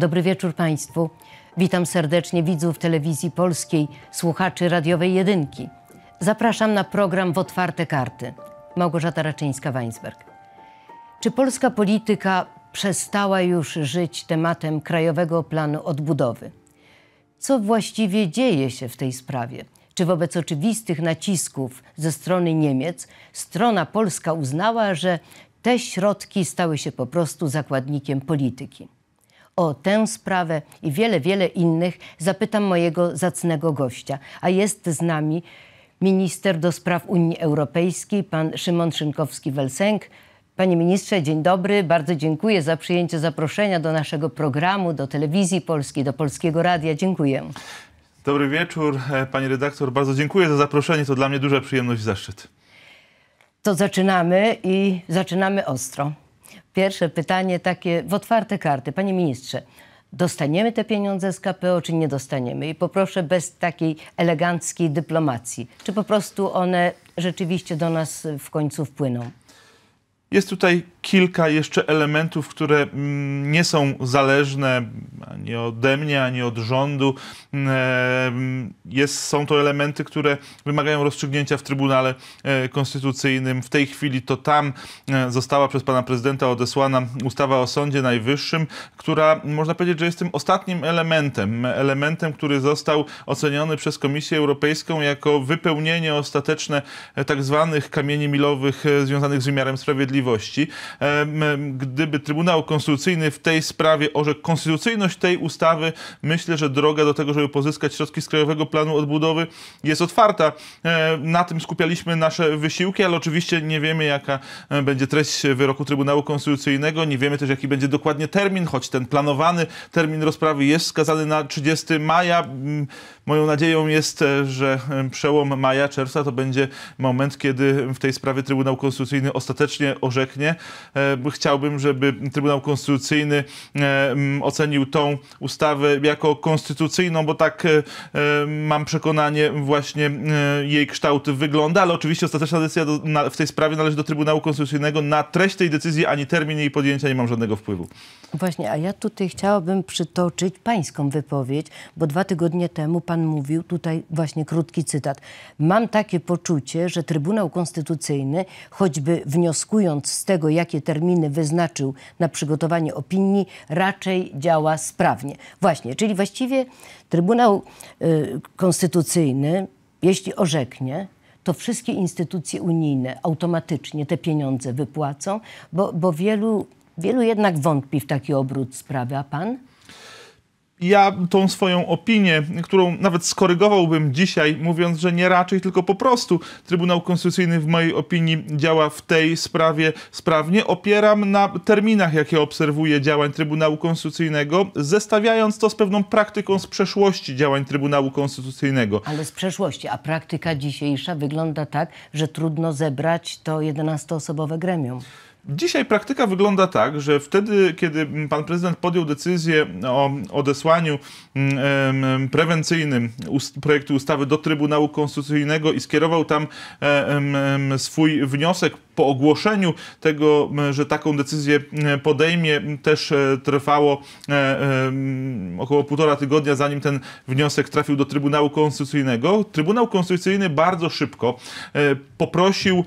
Dobry wieczór Państwu. Witam serdecznie widzów telewizji polskiej, słuchaczy radiowej jedynki. Zapraszam na program W Otwarte Karty. Małgorzata Raczyńska-Weinsberg. Czy polska polityka przestała już żyć tematem Krajowego Planu Odbudowy? Co właściwie dzieje się w tej sprawie? Czy wobec oczywistych nacisków ze strony Niemiec strona polska uznała, że te środki stały się po prostu zakładnikiem polityki? O tę sprawę i wiele, wiele innych zapytam mojego zacnego gościa, a jest z nami minister do spraw Unii Europejskiej, pan Szymon Szynkowski-Welsenk. Panie ministrze, dzień dobry. Bardzo dziękuję za przyjęcie zaproszenia do naszego programu, do telewizji polskiej, do Polskiego Radia. Dziękuję. Dobry wieczór, e, pani redaktor. Bardzo dziękuję za zaproszenie. To dla mnie duża przyjemność i zaszczyt. To zaczynamy i zaczynamy ostro. Pierwsze pytanie takie w otwarte karty. Panie ministrze, dostaniemy te pieniądze z KPO, czy nie dostaniemy? I poproszę bez takiej eleganckiej dyplomacji. Czy po prostu one rzeczywiście do nas w końcu wpłyną? Jest tutaj kilka jeszcze elementów, które mm, nie są zależne ani ode mnie, ani od rządu. Mm, e, mm, jest, są to elementy, które wymagają rozstrzygnięcia w Trybunale e, Konstytucyjnym. W tej chwili to tam e, została przez pana prezydenta odesłana ustawa o Sądzie Najwyższym, która można powiedzieć, że jest tym ostatnim elementem. Elementem, który został oceniony przez Komisję Europejską jako wypełnienie ostateczne tak zwanych kamieni milowych związanych z wymiarem sprawiedliwości. Gdyby Trybunał Konstytucyjny w tej sprawie orzekł konstytucyjność tej ustawy, myślę, że droga do tego, żeby pozyskać środki z Krajowego Planu Odbudowy jest otwarta. Na tym skupialiśmy nasze wysiłki, ale oczywiście nie wiemy, jaka będzie treść wyroku Trybunału Konstytucyjnego, nie wiemy też, jaki będzie dokładnie termin, choć ten planowany termin rozprawy jest wskazany na 30 maja. Moją nadzieją jest, e, że przełom maja, czerwca to będzie moment, kiedy w tej sprawie Trybunał Konstytucyjny ostatecznie orzeknie. E, chciałbym, żeby Trybunał Konstytucyjny e, ocenił tą ustawę jako konstytucyjną, bo tak e, mam przekonanie właśnie jej kształt wygląda, ale oczywiście ostateczna decyzja do, na, w tej sprawie należy do Trybunału Konstytucyjnego. Na treść tej decyzji ani termin jej podjęcia nie mam żadnego wpływu. Właśnie, a ja tutaj chciałabym przytoczyć pańską wypowiedź, bo dwa tygodnie temu pan mówił, tutaj właśnie krótki cytat. Mam takie poczucie, że Trybunał Konstytucyjny, choćby wnioskując z tego, jak jakie terminy wyznaczył na przygotowanie opinii, raczej działa sprawnie. Właśnie, czyli właściwie Trybunał y, Konstytucyjny, jeśli orzeknie, to wszystkie instytucje unijne automatycznie te pieniądze wypłacą, bo, bo wielu, wielu jednak wątpi w taki obrót sprawy. A pan? ja tą swoją opinię, którą nawet skorygowałbym dzisiaj, mówiąc, że nie raczej, tylko po prostu Trybunał Konstytucyjny w mojej opinii działa w tej sprawie sprawnie, opieram na terminach, jakie obserwuję działań Trybunału Konstytucyjnego, zestawiając to z pewną praktyką z przeszłości działań Trybunału Konstytucyjnego. Ale z przeszłości, a praktyka dzisiejsza wygląda tak, że trudno zebrać to 11-osobowe gremium. Dzisiaj praktyka wygląda tak, że wtedy, kiedy pan prezydent podjął decyzję o odesłaniu mm, prewencyjnym projektu ustawy do Trybunału Konstytucyjnego i skierował tam e, swój wniosek po ogłoszeniu tego, że taką decyzję podejmie, też e, trwało e, e, około półtora tygodnia, zanim ten wniosek trafił do Trybunału Konstytucyjnego. Trybunał Konstytucyjny bardzo szybko poprosił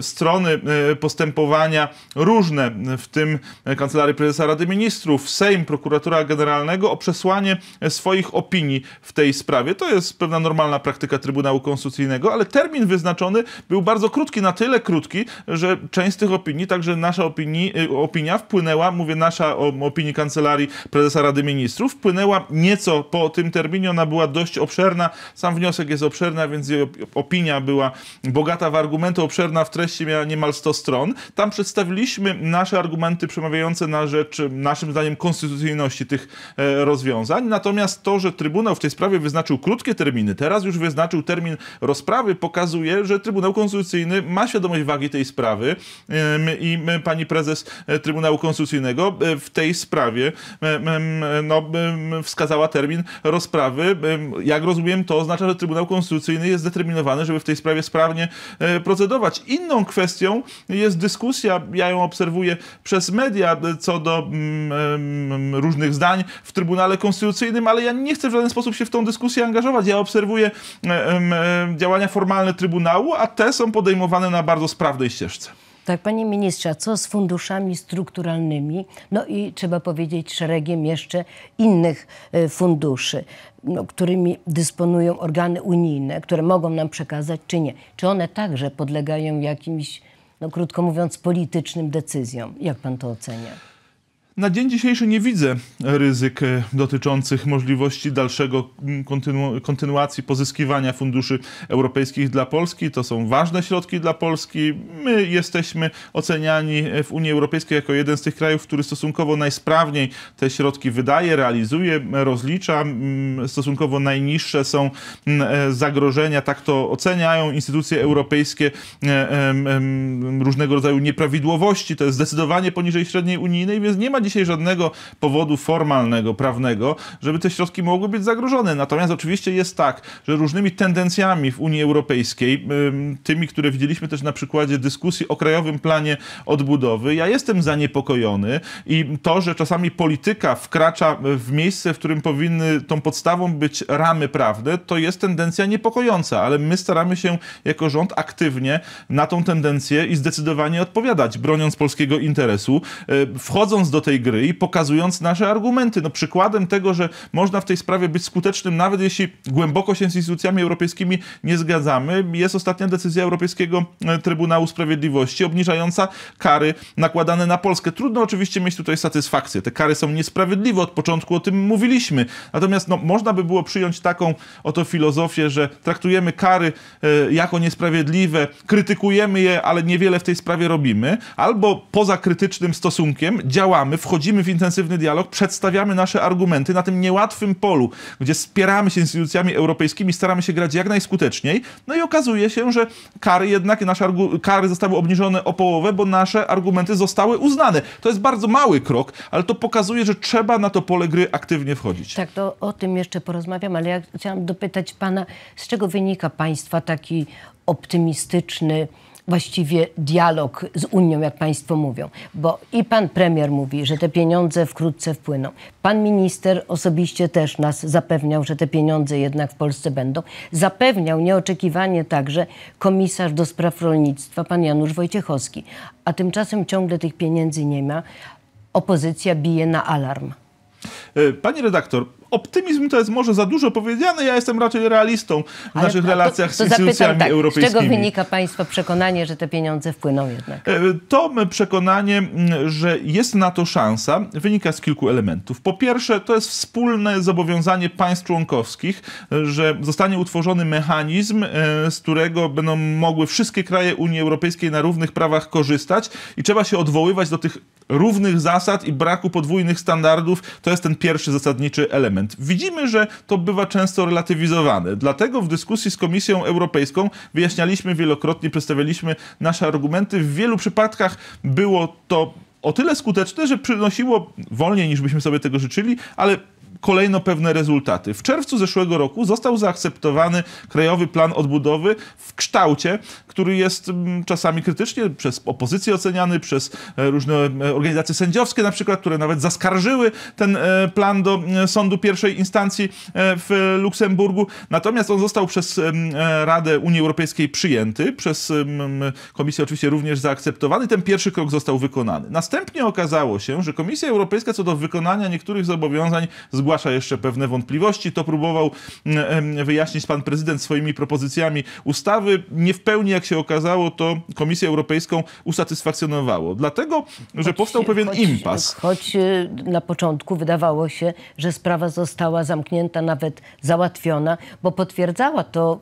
strony postępowania różne, w tym kancelary Prezesa Rady Ministrów, Sejm, Prokuratura Generalnego o przesłanie swoich opinii w tej sprawie. To jest pewna normalna praktyka Trybunału Konstytucyjnego, ale termin wyznaczony był bardzo krótki, na tyle krótki, że część z tych opinii, także nasza opinii, y, opinia wpłynęła, mówię nasza o opinii Kancelarii Prezesa Rady Ministrów, wpłynęła nieco po tym terminie, ona była dość obszerna, sam wniosek jest obszerny, więc jej opinia była bogata w argumenty, obszerna w treści, miała niemal 100 stron. Tam przedstawiliśmy nasze argumenty przemawiające na rzecz, naszym zdaniem, konstytucyjności tych e, rozwiązań, natomiast to, że Trybunał w tej sprawie wyznaczył krótkie terminy, teraz już wyznaczył termin rozprawy, pokazuje, że Trybunał Konstytucyjny ma świadomość wagi tej tej sprawy i pani prezes e, Trybunału Konstytucyjnego e, w tej sprawie no, wskazała termin rozprawy. Jak rozumiem, to oznacza, że Trybunał Konstytucyjny jest zdeterminowany, żeby w tej sprawie sprawnie e, procedować. Inną kwestią jest dyskusja, ja ją obserwuję przez media, co do różnych zdań w Trybunale Konstytucyjnym, ale ja nie chcę w żaden sposób się w tą dyskusję angażować. Ja obserwuję działania formalne Trybunału, a te są podejmowane na bardzo sprawnej ścieżce. Tak, panie ministrze, a co z funduszami strukturalnymi? No i trzeba powiedzieć szeregiem jeszcze innych e, funduszy, no, którymi dysponują organy unijne, które mogą nam przekazać, czy nie. Czy one także podlegają jakimś, no, krótko mówiąc, politycznym decyzjom? Jak pan to ocenia? Na dzień dzisiejszy nie widzę ryzyk e, dotyczących możliwości dalszego mm, kontynu kontynuacji pozyskiwania funduszy europejskich dla Polski. To są ważne środki dla Polski. My jesteśmy oceniani e, w Unii Europejskiej jako jeden z tych krajów, który stosunkowo najsprawniej te środki wydaje, realizuje, rozlicza. Mm, stosunkowo najniższe są mm, e, zagrożenia, tak to oceniają instytucje europejskie, różnego rodzaju nieprawidłowości. To jest zdecydowanie poniżej średniej unijnej, więc nie ma dzisiaj żadnego powodu formalnego, prawnego, żeby te środki mogły być zagrożone. Natomiast oczywiście jest tak, że różnymi tendencjami w Unii Europejskiej, tymi, które widzieliśmy też na przykładzie dyskusji o Krajowym Planie Odbudowy, ja jestem zaniepokojony i to, że czasami polityka wkracza w miejsce, w którym powinny tą podstawą być ramy prawne, to jest tendencja niepokojąca, ale my staramy się jako rząd aktywnie na tą tendencję i zdecydowanie odpowiadać, broniąc polskiego interesu, yy, wchodząc do tej tej gry i pokazując nasze argumenty. No przykładem tego, że można w tej sprawie być skutecznym, nawet jeśli głęboko się z instytucjami europejskimi nie zgadzamy, jest ostatnia decyzja Europejskiego e, Trybunału Sprawiedliwości obniżająca kary nakładane na Polskę. Trudno oczywiście mieć tutaj satysfakcję. Te kary są niesprawiedliwe, od początku o tym mówiliśmy. Natomiast no, można by było przyjąć taką oto filozofię, że traktujemy kary e, jako niesprawiedliwe, krytykujemy je, ale niewiele w tej sprawie robimy, albo poza krytycznym stosunkiem działamy, wchodzimy w intensywny dialog, przedstawiamy nasze argumenty na tym niełatwym polu, gdzie spieramy się z instytucjami europejskimi, staramy się grać jak najskuteczniej, no i okazuje się, że kary jednak, nasze kary zostały obniżone o połowę, bo nasze argumenty zostały uznane. To jest bardzo mały krok, ale to pokazuje, że trzeba na to pole gry aktywnie wchodzić. Tak, to o tym jeszcze porozmawiam, ale ja chciałam dopytać pana, z czego wynika państwa taki optymistyczny, właściwie dialog z Unią, jak Państwo mówią. Bo i Pan Premier mówi, że te pieniądze wkrótce wpłyną. Pan Minister osobiście też nas zapewniał, że te pieniądze jednak w Polsce będą. Zapewniał nieoczekiwanie także Komisarz do Spraw Rolnictwa, Pan Janusz Wojciechowski. A tymczasem ciągle tych pieniędzy nie ma. Opozycja bije na alarm. E, pani redaktor, optymizm to jest może za dużo powiedziane, ja jestem raczej realistą w Ale naszych to, relacjach to, to z instytucjami tak, europejskimi. Z czego wynika Państwa przekonanie, że te pieniądze wpłyną jednak? E, to przekonanie, że jest na to szansa, wynika z kilku elementów. Po pierwsze, to jest wspólne zobowiązanie państw członkowskich, że zostanie utworzony mechanizm, e, z którego będą mogły wszystkie kraje Unii Europejskiej na równych prawach korzystać i trzeba się odwoływać do tych równych zasad i braku podwójnych standardów. To jest ten pierwszy zasadniczy element. Widzimy, że to bywa często relatywizowane. Dlatego w dyskusji z Komisją Europejską wyjaśnialiśmy wielokrotnie, przedstawialiśmy nasze argumenty. W wielu przypadkach było to o tyle skuteczne, że przynosiło wolniej niż byśmy sobie tego życzyli, ale kolejno pewne rezultaty. W czerwcu zeszłego roku został zaakceptowany Krajowy Plan Odbudowy w kształcie, który jest mm, czasami krytycznie przez opozycję oceniany, przez e, różne e, organizacje sędziowskie na przykład, które nawet zaskarżyły ten e, plan do sądu pierwszej instancji w Luksemburgu. Natomiast on został przez Radę Unii Europejskiej przyjęty, przez Komisję oczywiście również zaakceptowany. Ten pierwszy krok został wykonany. Następnie okazało się, że Komisja Europejska co do wykonania niektórych zobowiązań zgłaszała zgłasza jeszcze pewne wątpliwości. To próbował mm, wyjaśnić pan prezydent swoimi propozycjami ustawy. Nie w pełni, jak się okazało, to Komisję Europejską usatysfakcjonowało. Dlatego, że choć, powstał pewien choć, impas. Choć y, na początku wydawało się, że sprawa została zamknięta, nawet załatwiona, bo potwierdzała to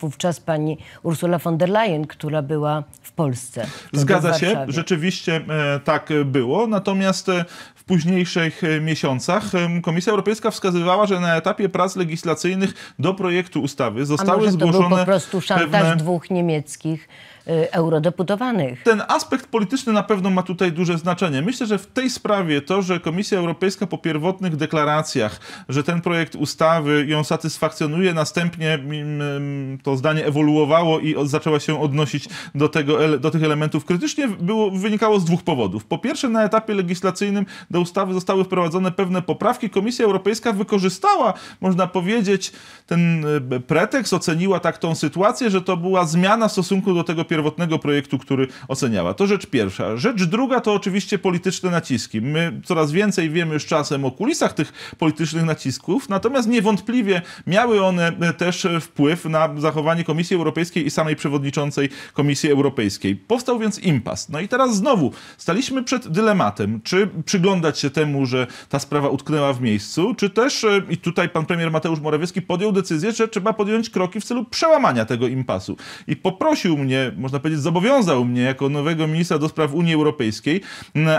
wówczas pani Ursula von der Leyen, która była w Polsce. Zgadza się, rzeczywiście e, tak było. Natomiast e, późniejszych e, miesiącach Komisja Europejska wskazywała, że na etapie prac legislacyjnych do projektu ustawy zostały A może to zgłoszone. Był po prostu szantaż pewne... dwóch niemieckich Y, eurodeputowanych. Ten aspekt polityczny na pewno ma tutaj duże znaczenie. Myślę, że w tej sprawie to, że Komisja Europejska po pierwotnych deklaracjach, że ten projekt ustawy ją satysfakcjonuje, następnie mm, mm, to zdanie ewoluowało i zaczęła się odnosić do, tego, do tych elementów krytycznie, było, wynikało z dwóch powodów. Po pierwsze, na etapie legislacyjnym do ustawy zostały wprowadzone pewne poprawki. Komisja Europejska wykorzystała, można powiedzieć, ten y, pretekst, oceniła tak tą sytuację, że to była zmiana w stosunku do tego pierwotnego projektu, który oceniała. To rzecz pierwsza. Rzecz druga to oczywiście polityczne naciski. My coraz więcej wiemy z czasem o kulisach tych politycznych nacisków, natomiast niewątpliwie miały one e, też wpływ na zachowanie Komisji Europejskiej i samej przewodniczącej Komisji Europejskiej. Powstał więc impas. No i teraz znowu staliśmy przed dylematem, czy przyglądać się temu, że ta sprawa utknęła w miejscu, czy też, e, i tutaj pan premier Mateusz Morawiecki podjął decyzję, że trzeba podjąć kroki w celu przełamania tego impasu. I poprosił mnie można powiedzieć, zobowiązał mnie jako nowego ministra do spraw Unii Europejskiej,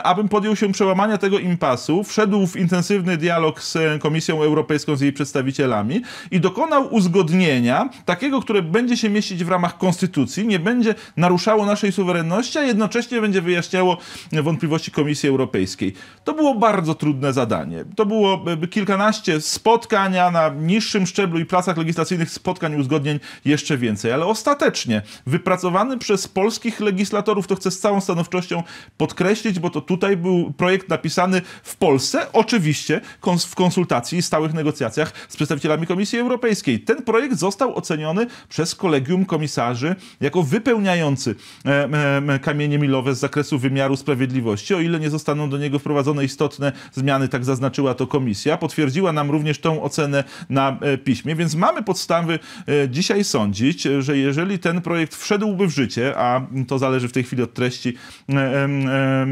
abym podjął się przełamania tego impasu, wszedł w intensywny dialog z Komisją Europejską, z jej przedstawicielami i dokonał uzgodnienia takiego, które będzie się mieścić w ramach konstytucji, nie będzie naruszało naszej suwerenności, a jednocześnie będzie wyjaśniało wątpliwości Komisji Europejskiej. To było bardzo trudne zadanie. To było kilkanaście spotkań, a na niższym szczeblu i pracach legislacyjnych spotkań, uzgodnień jeszcze więcej, ale ostatecznie wypracowany przez polskich legislatorów, to chcę z całą stanowczością podkreślić, bo to tutaj był projekt napisany w Polsce, oczywiście w konsultacji i stałych negocjacjach z przedstawicielami Komisji Europejskiej. Ten projekt został oceniony przez kolegium komisarzy jako wypełniający e, e, kamienie milowe z zakresu wymiaru sprawiedliwości, o ile nie zostaną do niego wprowadzone istotne zmiany, tak zaznaczyła to komisja. Potwierdziła nam również tą ocenę na e, piśmie, więc mamy podstawy e, dzisiaj sądzić, e, że jeżeli ten projekt wszedłby w życie, życie, a to zależy w tej chwili od treści e,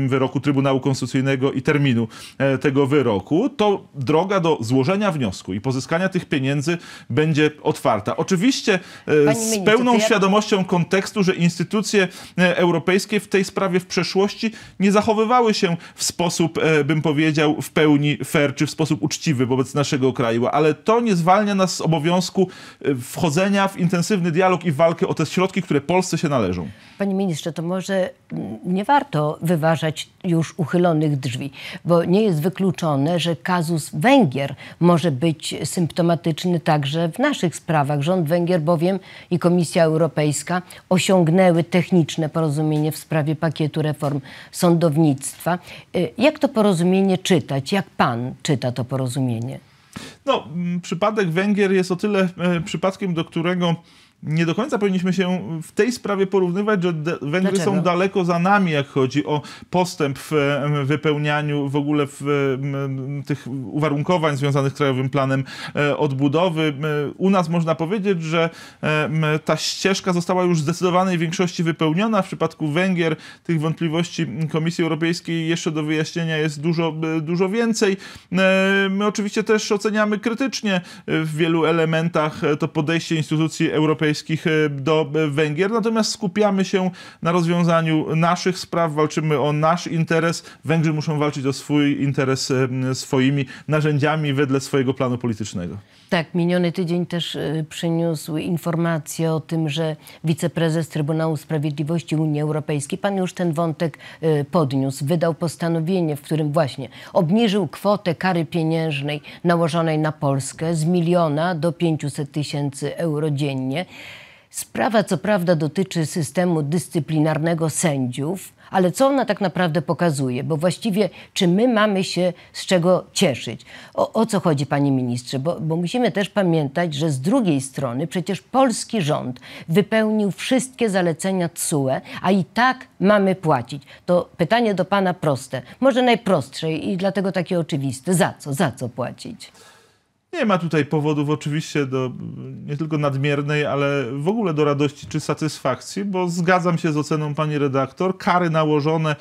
wyroku Trybunału Konstytucyjnego i terminu e, tego wyroku, to droga do złożenia wniosku i pozyskania tych pieniędzy będzie otwarta. Oczywiście e, z pełną świadomością kontekstu, że instytucje europejskie w tej sprawie w przeszłości nie zachowywały się w sposób, bym powiedział, w pełni fair czy w sposób uczciwy wobec naszego kraju, ale to nie zwalnia nas z obowiązku wchodzenia w intensywny dialog i walkę o te środki, które Polsce się należą należą. Panie ministrze, to może nie warto wyważać już uchylonych drzwi, bo nie jest wykluczone, że kazus Węgier może być symptomatyczny także w naszych sprawach. Rząd Węgier bowiem i Komisja Europejska osiągnęły techniczne porozumienie w sprawie pakietu reform sądownictwa. Y, jak to porozumienie czytać? Jak pan czyta to porozumienie? No, przypadek Węgier jest o tyle e, przypadkiem, do którego nie do końca powinniśmy się w tej sprawie porównywać, że Węgry Dlaczego? są daleko za nami, jak chodzi o postęp w wypełnianiu w ogóle w, tych uwarunkowań związanych z Krajowym Planem e, Odbudowy. U nas można powiedzieć, że ta ścieżka została już w zdecydowanej większości wypełniona. W przypadku Węgier tych wątpliwości Komisji Europejskiej jeszcze do wyjaśnienia jest dużo, dużo więcej. E, my oczywiście też oceniamy krytycznie w wielu elementach to podejście instytucji europejskich europejskich e, do e, Węgier, natomiast skupiamy się na rozwiązaniu naszych spraw, walczymy o nasz interes. Węgrzy muszą walczyć o swój interes e, swoimi narzędziami wedle swojego planu politycznego. Tak, miniony tydzień też y, przyniósł informację o tym, że wiceprezes Trybunału Sprawiedliwości Unii Europejskiej, pan już ten wątek y, podniósł, wydał postanowienie, w którym właśnie obniżył kwotę kary pieniężnej nałożonej na Polskę z miliona do 500 tysięcy euro dziennie. Sprawa co prawda dotyczy systemu dyscyplinarnego sędziów, ale co ona tak naprawdę pokazuje? Bo właściwie, czy my mamy się z czego cieszyć? O, o co chodzi, panie ministrze? Bo, bo musimy też pamiętać, że z drugiej strony przecież polski rząd wypełnił wszystkie zalecenia TSUE, a i tak mamy płacić. To pytanie do pana proste, może najprostsze i dlatego takie oczywiste. Za co, za co płacić? Nie ma tutaj powodów oczywiście do nie tylko nadmiernej, ale w ogóle do radości czy satysfakcji, bo zgadzam się z oceną pani redaktor, kary nałożone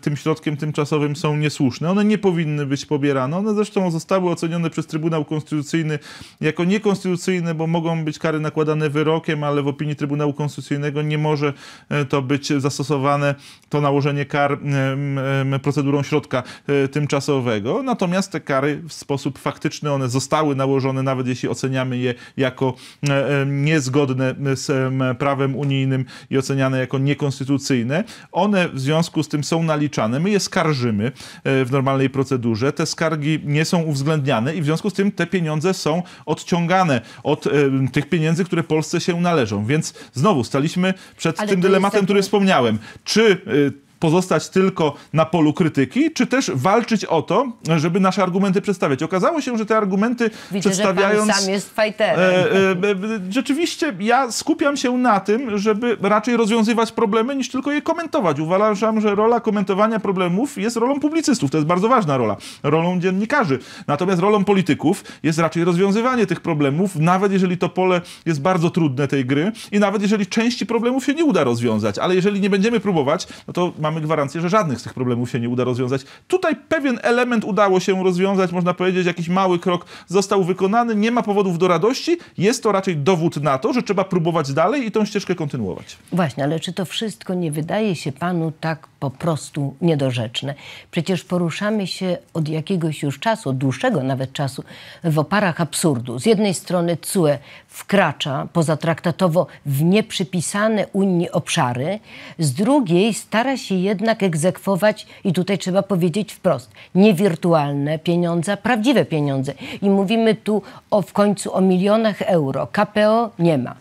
tym środkiem tymczasowym są niesłuszne. One nie powinny być pobierane. One zresztą zostały ocenione przez Trybunał Konstytucyjny jako niekonstytucyjne, bo mogą być kary nakładane wyrokiem, ale w opinii Trybunału Konstytucyjnego nie może e, to być zastosowane, to nałożenie kar procedurą środka e, tymczasowego. Natomiast te kary w sposób faktyczny one zostały nałożone, nawet jeśli oceniamy je jako e, niezgodne z prawem unijnym i oceniane jako niekonstytucyjne. One w związku związku z tym są naliczane. My je skarżymy e, w normalnej procedurze. Te skargi nie są uwzględniane i w związku z tym te pieniądze są odciągane od e, tych pieniędzy, które Polsce się należą. Więc znowu staliśmy przed Ale tym dylematem, który wspomniałem. Czy e, pozostać tylko na polu krytyki, czy też walczyć o to, żeby nasze argumenty przedstawiać. Okazało się, że te argumenty Widzę, przedstawiając... Że pan sam jest fajterem. E, e, e, rzeczywiście ja skupiam się na tym, żeby raczej rozwiązywać problemy, niż tylko je komentować. Uważam, że rola komentowania problemów jest rolą publicystów. To jest bardzo ważna rola. Rolą dziennikarzy. Natomiast rolą polityków jest raczej rozwiązywanie tych problemów, nawet jeżeli to pole jest bardzo trudne tej gry i nawet jeżeli części problemów się nie uda rozwiązać. Ale jeżeli nie będziemy próbować, no to mamy mamy gwarancję, że żadnych z tych problemów się nie uda rozwiązać. Tutaj pewien element udało się rozwiązać, można powiedzieć, jakiś mały krok został wykonany, nie ma powodów do radości, jest to raczej dowód na to, że trzeba próbować dalej i tą ścieżkę kontynuować. Właśnie, ale czy to wszystko nie wydaje się panu tak po prostu niedorzeczne? Przecież poruszamy się od jakiegoś już czasu, od dłuższego nawet czasu, w oparach absurdu. Z jednej strony CUE wkracza pozatraktatowo w nieprzypisane Unii obszary, z drugiej stara się jednak egzekwować, i tutaj trzeba powiedzieć wprost, niewirtualne pieniądze, prawdziwe pieniądze. I mówimy tu o, w końcu o milionach euro. KPO nie ma,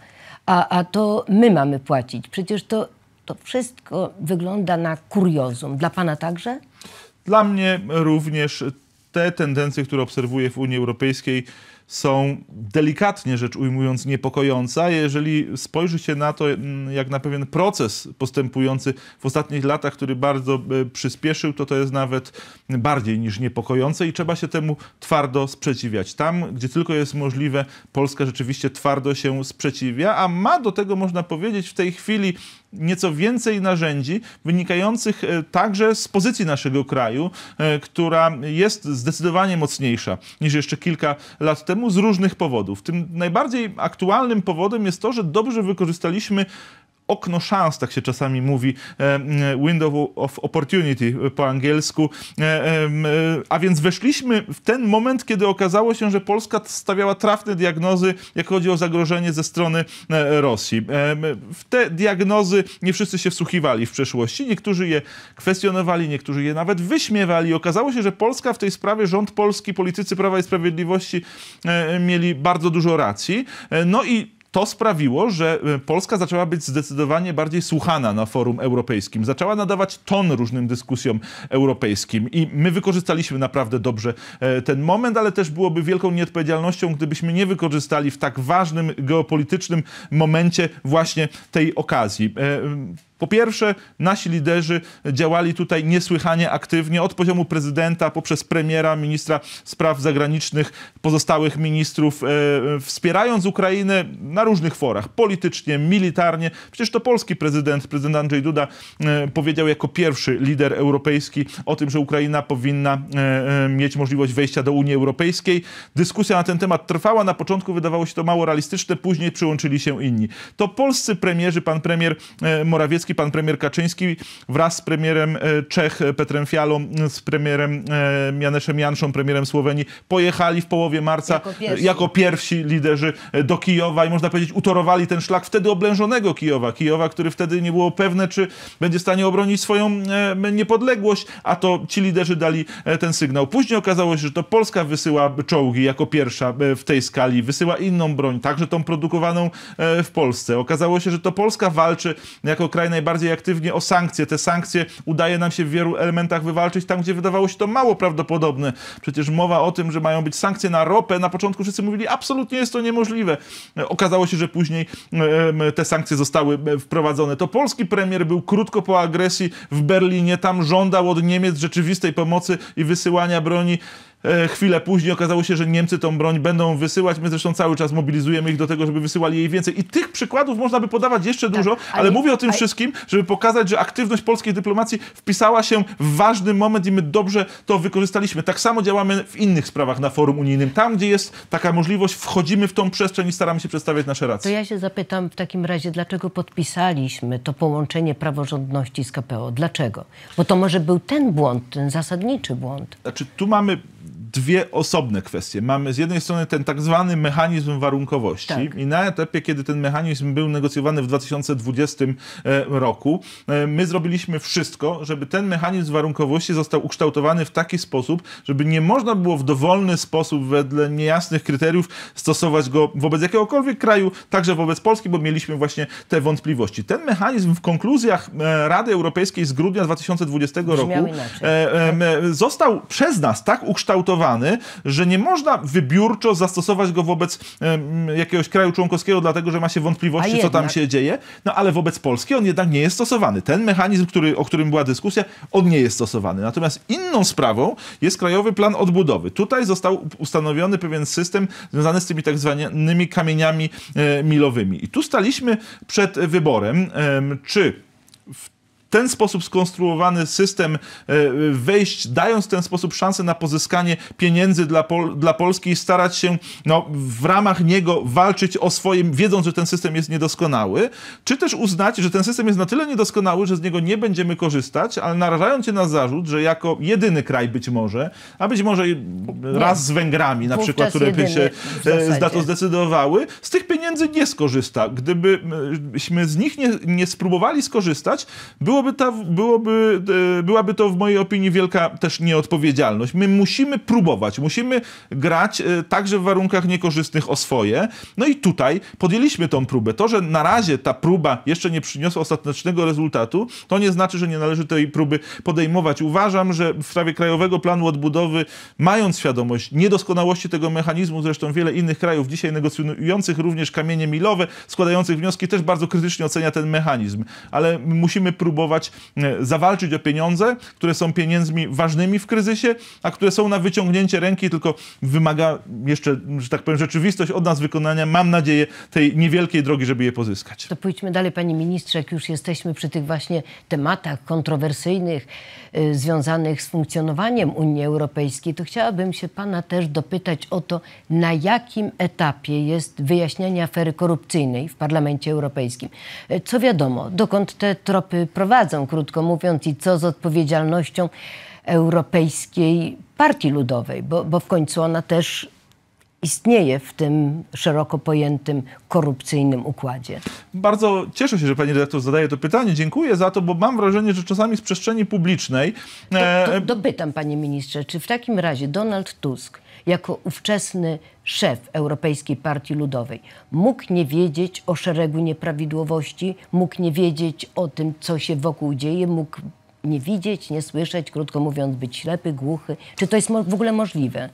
a, a to my mamy płacić. Przecież to, to wszystko wygląda na kuriozum. Dla pana także? Dla mnie również te tendencje, które obserwuję w Unii Europejskiej, są delikatnie rzecz ujmując niepokojąca. Jeżeli spojrzy się na to mm, jak na pewien proces postępujący w ostatnich latach, który bardzo e, przyspieszył, to to jest nawet bardziej niż niepokojące i trzeba się temu twardo sprzeciwiać. Tam, gdzie tylko jest możliwe, Polska rzeczywiście twardo się sprzeciwia, a ma do tego, można powiedzieć, w tej chwili nieco więcej narzędzi wynikających e, także z pozycji naszego kraju, e, która jest zdecydowanie mocniejsza niż jeszcze kilka lat temu z różnych powodów. Tym najbardziej aktualnym powodem jest to, że dobrze wykorzystaliśmy okno szans, tak się czasami mówi, e, window of opportunity po angielsku. E, e, a więc weszliśmy w ten moment, kiedy okazało się, że Polska stawiała trafne diagnozy, jak chodzi o zagrożenie ze strony Rosji. W te diagnozy nie wszyscy się wsłuchiwali w przeszłości, niektórzy je kwestionowali, niektórzy je nawet wyśmiewali. Okazało się, że Polska w tej sprawie, rząd polski, politycy Prawa i Sprawiedliwości mieli bardzo dużo racji. No i to sprawiło, że y, Polska zaczęła być zdecydowanie bardziej słuchana na forum europejskim. Zaczęła nadawać ton różnym dyskusjom europejskim i my wykorzystaliśmy naprawdę dobrze e, ten moment, ale też byłoby wielką nieodpowiedzialnością, gdybyśmy nie wykorzystali w tak ważnym geopolitycznym momencie właśnie tej okazji. E, po pierwsze, nasi liderzy działali tutaj niesłychanie aktywnie od poziomu prezydenta poprzez premiera, ministra spraw zagranicznych, pozostałych ministrów, e, wspierając Ukrainę na różnych forach politycznie, militarnie. Przecież to polski prezydent, prezydent Andrzej Duda, e, powiedział jako pierwszy lider europejski o tym, że Ukraina powinna e, e mieć możliwość wejścia do Unii Europejskiej. Dyskusja na ten temat trwała. Na początku wydawało się to mało realistyczne, później przyłączyli się inni. To polscy premierzy, pan premier e, Morawiecki, pan premier Kaczyński wraz z premierem e, Czech e, Petrem Fialą, z premierem e, Janeszem Janszą, premierem Słowenii, pojechali w połowie marca jako pierwsi. jako pierwsi, liderzy do Kijowa i można powiedzieć utorowali ten szlak wtedy oblężonego Kijowa. Kijowa, który wtedy nie było pewne, czy będzie w stanie obronić swoją niepodległość, a to ci liderzy dali ten sygnał. Później okazało się, że to Polska wysyła czołgi jako pierwsza w tej skali, wysyła inną broń, także tą produkowaną w Polsce. Okazało się, że to Polska walczy jako kraj najbardziej najbardziej aktywnie o sankcje. Te sankcje udaje nam się w wielu elementach wywalczyć tam, gdzie wydawało się to mało prawdopodobne. Przecież mowa o tym, że mają być sankcje na ropę, na początku wszyscy mówili, absolutnie jest to niemożliwe. E, okazało się, że później te sankcje zostały wprowadzone. To polski premier był krótko po agresji w Berlinie, tam żądał od Niemiec rzeczywistej pomocy i wysyłania broni. E, chwilę później okazało się, że Niemcy tą broń będą wysyłać. My zresztą cały czas mobilizujemy ich do tego, żeby wysyłali jej więcej. I tych przykładów można by podawać jeszcze tak, dużo, ale, mówię o tym wszystkim, żeby pokazać, że aktywność polskiej dyplomacji wpisała się w ważny moment i my dobrze to wykorzystaliśmy. Tak samo działamy w innych sprawach na forum unijnym. Tam, gdzie jest taka możliwość, wchodzimy w tą przestrzeń i staramy się przedstawiać nasze racje. To ja się zapytam w takim razie, dlaczego podpisaliśmy to połączenie praworządności z KPO? Dlaczego? Bo to może był ten błąd, ten zasadniczy błąd. Znaczy, tu mamy dwie osobne kwestie. Mamy z jednej strony ten tak zwany mechanizm warunkowości tak. i na etapie, kiedy ten mechanizm był negocjowany w 2020 e, roku, e, my zrobiliśmy wszystko, żeby ten mechanizm warunkowości został ukształtowany w taki sposób, żeby nie można było w dowolny sposób wedle niejasnych kryteriów stosować go wobec jakiegokolwiek kraju, także wobec Polski, bo mieliśmy właśnie te wątpliwości. Ten mechanizm w konkluzjach e, Rady Europejskiej z grudnia 2020 roku inaczej. został przez nas tak ukształtowany, że nie można wybiórczo zastosować go wobec jakiegoś kraju członkowskiego, dlatego że ma się wątpliwości, co tam się dzieje, no ale wobec Polski on jednak nie jest stosowany. Ten mechanizm, który, o którym była dyskusja, on nie jest stosowany. Natomiast inną sprawą jest Krajowy Plan Odbudowy. Tutaj został ustanowiony pewien system związany z tymi tak zwanymi kamieniami e, milowymi. I tu staliśmy przed wyborem, czy w ten sposób skonstruowany system e, wejść, dając w ten sposób szansę na pozyskanie pieniędzy dla, Pol dla Polski i starać się no, w ramach niego walczyć o swoim, wiedząc, że ten system jest niedoskonały, czy też uznać, że ten system jest na tyle niedoskonały, że z niego nie będziemy korzystać, ale narażając się na zarzut, że jako jedyny kraj być może, a być może raz nie. z Węgrami na przykład, które się na e, to zdecydowały, z tych pieniędzy nie skorzysta. Gdybyśmy z nich nie, nie spróbowali skorzystać, było byłoby, ta, byłoby, e, byłaby to w mojej opinii wielka też nieodpowiedzialność. My musimy próbować, musimy grać e, także w warunkach niekorzystnych o swoje. No i tutaj podjęliśmy tą próbę. To, że na razie ta próba jeszcze nie przyniosła ostatecznego rezultatu, to nie znaczy, że nie należy tej próby podejmować. Uważam, że w sprawie Krajowego Planu Odbudowy, mając świadomość niedoskonałości tego mechanizmu, zresztą wiele innych krajów dzisiaj negocjujących również kamienie milowe, składających wnioski, też bardzo krytycznie ocenia ten mechanizm. Ale musimy próbować spróbować e, zawalczyć o pieniądze, które są pieniędzmi ważnymi w kryzysie, a które są na wyciągnięcie ręki, tylko wymaga jeszcze, że tak powiem, rzeczywistość od nas wykonania, mam nadzieję, tej niewielkiej drogi, żeby je pozyskać. To pójdźmy dalej, panie ministrze, jak już jesteśmy przy tych właśnie tematach kontrowersyjnych yy, związanych z funkcjonowaniem Unii Europejskiej, to chciałabym się pana też dopytać o to, na jakim etapie jest wyjaśnianie afery korupcyjnej w Parlamencie Europejskim. Y, co wiadomo, dokąd te tropy prowadzą? prowadzą, krótko mówiąc, i co z odpowiedzialnością Europejskiej Partii Ludowej, bo, bo w końcu ona też istnieje w tym szeroko pojętym korupcyjnym układzie. Bardzo cieszę się, że pani redaktor zadaje to pytanie. Dziękuję za to, bo mam wrażenie, że czasami z przestrzeni publicznej. To, to e, dopytam, panie ministrze, czy w takim razie Donald Tusk jako ówczesny szef Europejskiej Partii Ludowej, mógł nie wiedzieć o szeregu nieprawidłowości, mógł nie wiedzieć o tym, co się wokół dzieje, mógł nie widzieć, nie słyszeć, krótko mówiąc, być ślepy, głuchy. Czy to jest w ogóle możliwe?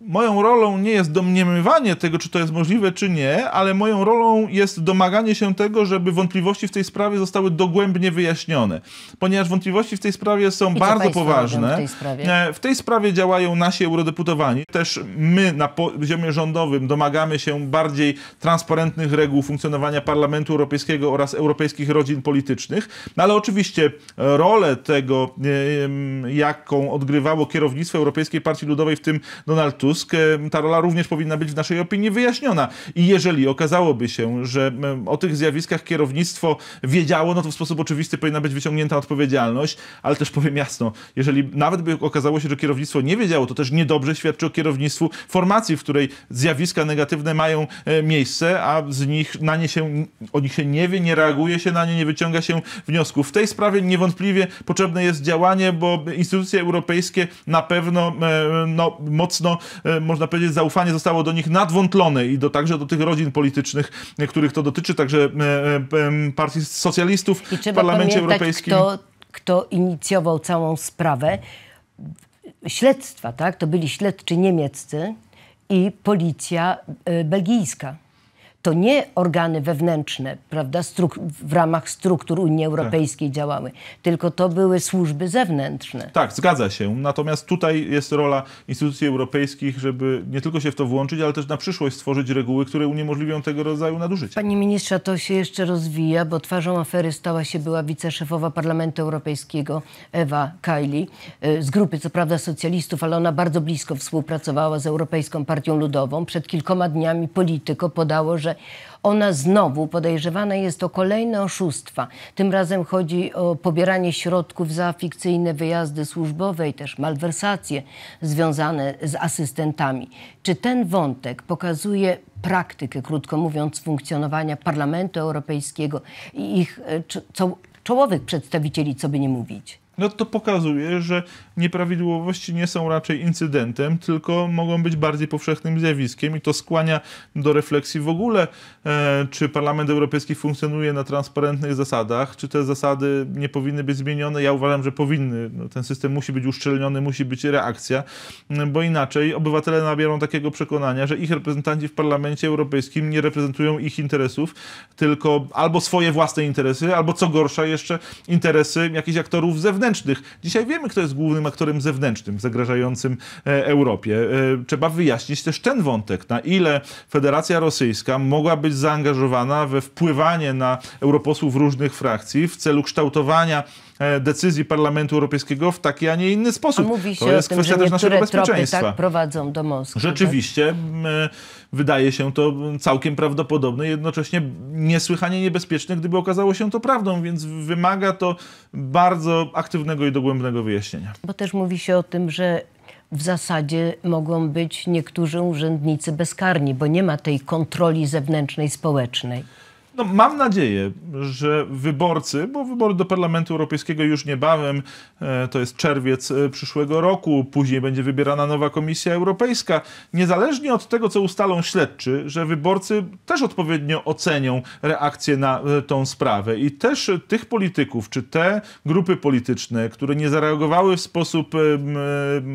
moją rolą nie jest domniemywanie tego, czy to jest możliwe, czy nie, ale moją rolą jest domaganie się tego, żeby wątpliwości w tej sprawie zostały dogłębnie wyjaśnione. Ponieważ wątpliwości w tej sprawie są I bardzo poważne. W tej, sprawie? E, w tej sprawie działają nasi eurodeputowani. Też my na poziomie rządowym domagamy się bardziej transparentnych reguł funkcjonowania Parlamentu Europejskiego oraz europejskich rodzin politycznych. No ale oczywiście rolę tego, e, jaką odgrywało kierownictwo Europejskiej Partii Ludowej, Ludowej, w tym Donald Tusk, e, ta rola również powinna być w naszej opinii wyjaśniona. I jeżeli okazałoby się, że o tych zjawiskach kierownictwo wiedziało, no to w sposób oczywisty powinna być wyciągnięta odpowiedzialność, ale też powiem jasno, jeżeli nawet by okazało się, że kierownictwo nie wiedziało, to też niedobrze świadczy o kierownictwu formacji, w której zjawiska negatywne mają e, miejsce, a z nich na nie się, o nich się nie wie, nie reaguje się na nie, nie wyciąga się wniosków. W tej sprawie niewątpliwie potrzebne jest działanie, bo instytucje europejskie na pewno e, no, mocno, e, można powiedzieć, zaufanie zostało do nich nadwątlone i do, także do tych rodzin politycznych, których to dotyczy, także e, e, partii socjalistów w Parlamencie Europejskim. Kto, kto inicjował całą sprawę śledztwa, tak? To byli śledczy niemieccy i policja belgijska to nie organy wewnętrzne prawda, w ramach struktur Unii Europejskiej tak. działały, tylko to były służby zewnętrzne. Tak, zgadza się. Natomiast tutaj jest rola instytucji europejskich, żeby nie tylko się w to włączyć, ale też na przyszłość stworzyć reguły, które uniemożliwią tego rodzaju nadużycia. Panie ministrze, to się jeszcze rozwija, bo twarzą afery stała się była wiceszefowa Parlamentu Europejskiego Ewa Kaili e, z grupy co prawda socjalistów, ale ona bardzo blisko współpracowała z Europejską Partią Ludową. Przed kilkoma dniami Polityko podało, że że ona znowu podejrzewana jest o kolejne oszustwa. Tym razem chodzi o pobieranie środków za fikcyjne wyjazdy służbowe i też malwersacje związane z asystentami. Czy ten wątek pokazuje praktykę, krótko mówiąc, funkcjonowania Parlamentu Europejskiego i ich e, czołowych przedstawicieli, co by nie mówić? no to pokazuje, że nieprawidłowości nie są raczej incydentem, tylko mogą być bardziej powszechnym zjawiskiem i to skłania do refleksji w ogóle, e, czy Parlament Europejski funkcjonuje na transparentnych zasadach, czy te zasady nie powinny być zmienione. Ja uważam, że powinny. No, ten system musi być uszczelniony, musi być reakcja, bo inaczej obywatele nabiorą takiego przekonania, że ich reprezentanci w Parlamencie Europejskim nie reprezentują ich interesów, tylko albo swoje własne interesy, albo co gorsza jeszcze interesy jakichś aktorów zewnętrznych zewnętrznych. Dzisiaj wiemy, kto jest głównym aktorem zewnętrznym zagrażającym e, Europie. E, trzeba wyjaśnić też ten wątek, na ile Federacja Rosyjska mogła być zaangażowana we wpływanie na europosłów różnych frakcji w celu kształtowania E, decyzji Parlamentu Europejskiego w taki, a nie inny sposób. Mówi się to jest o tym, kwestia że naszego bezpieczeństwa. Tropy, tak, prowadzą do Moskwy. Tak? Rzeczywiście tak? wydaje się to całkiem prawdopodobne, jednocześnie niesłychanie niebezpieczne, gdyby okazało się to prawdą, więc wymaga to bardzo aktywnego i dogłębnego wyjaśnienia. Bo też mówi się o tym, że w zasadzie mogą być niektórzy urzędnicy bezkarni, bo nie ma tej kontroli zewnętrznej społecznej. No, mam nadzieję, że wyborcy, bo wybory do Parlamentu Europejskiego już niebawem, e, to jest czerwiec e, przyszłego roku, później będzie wybierana nowa Komisja Europejska. Niezależnie od tego, co ustalą śledczy, że wyborcy też odpowiednio ocenią reakcję na e, tą sprawę i też tych polityków, czy te grupy polityczne, które nie zareagowały w sposób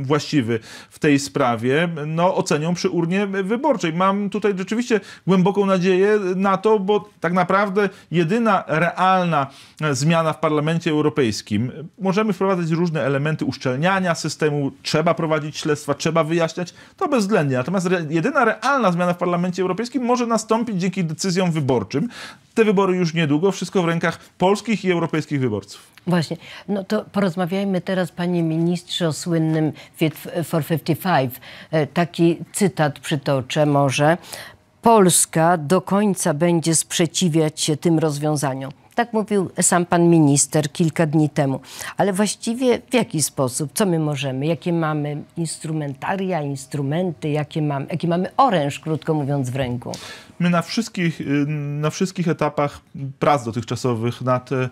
właściwy w tej sprawie, no, ocenią przy urnie wyborczej. Mam tutaj rzeczywiście głęboką nadzieję na to, bo tak tak naprawdę jedyna realna e, zmiana w Parlamencie Europejskim. Możemy wprowadzać różne elementy uszczelniania systemu, trzeba prowadzić śledztwa, trzeba wyjaśniać, to bezwzględnie. Natomiast jedyna realna zmiana w Parlamencie Europejskim może nastąpić dzięki decyzjom wyborczym. Te wybory już niedługo, wszystko w rękach polskich i europejskich wyborców. Właśnie. No to porozmawiajmy teraz, panie ministrze, o słynnym Fit for 55. E, taki cytat przytoczę może. Polska do końca będzie sprzeciwiać się tym rozwiązaniom. Tak mówił sam pan minister kilka dni temu. Ale właściwie w jaki sposób? Co my możemy? Jakie mamy instrumentaria, instrumenty? Jakie mamy, jaki mamy oręż, krótko mówiąc, w ręku? my na wszystkich, y, na wszystkich etapach prac dotychczasowych nad y,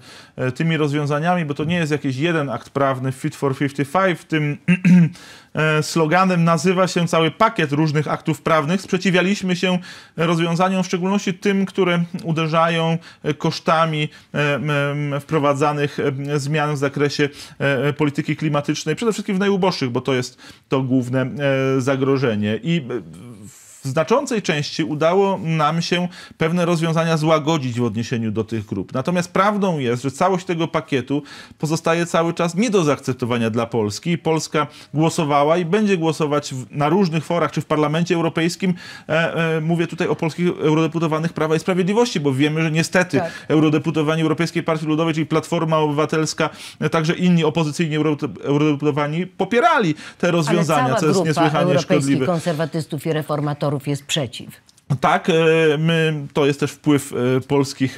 tymi rozwiązaniami, bo to nie jest jakiś jeden akt prawny Fit for 55, tym e, sloganem nazywa się cały pakiet różnych aktów prawnych. Sprzeciwialiśmy się rozwiązaniom, w szczególności tym, które uderzają e, kosztami e, wprowadzanych zmian w zakresie polityki klimatycznej, przede wszystkim w najuboższych, bo to jest to główne zagrożenie. I w znaczącej części udało nam się pewne rozwiązania złagodzić w odniesieniu do tych grup. Natomiast prawdą jest, że całość tego pakietu pozostaje cały czas nie do zaakceptowania dla Polski. Polska głosowała i będzie głosować w, na różnych forach, czy w Parlamencie Europejskim. E, e, mówię tutaj o polskich eurodeputowanych Prawa i Sprawiedliwości, bo wiemy, że niestety tak. eurodeputowani Europejskiej Partii Ludowej, czyli Platforma Obywatelska, e, także inni opozycyjni eurodeputowani popierali te rozwiązania, co jest niesłychanie szkodliwe. konserwatystów i reformatorów inwestorów jest przeciw. Tak, e, my, to jest też wpływ e, polskich